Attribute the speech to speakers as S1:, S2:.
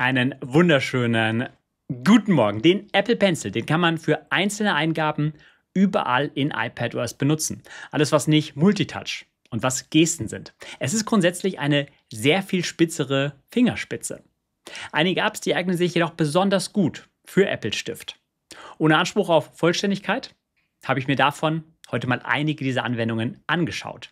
S1: Einen wunderschönen guten Morgen. Den Apple Pencil, den kann man für einzelne Eingaben überall in iPadOS benutzen. Alles, was nicht Multitouch und was Gesten sind. Es ist grundsätzlich eine sehr viel spitzere Fingerspitze. Einige Apps, die eignen sich jedoch besonders gut für Apple Stift. Ohne Anspruch auf Vollständigkeit habe ich mir davon heute mal einige dieser Anwendungen angeschaut.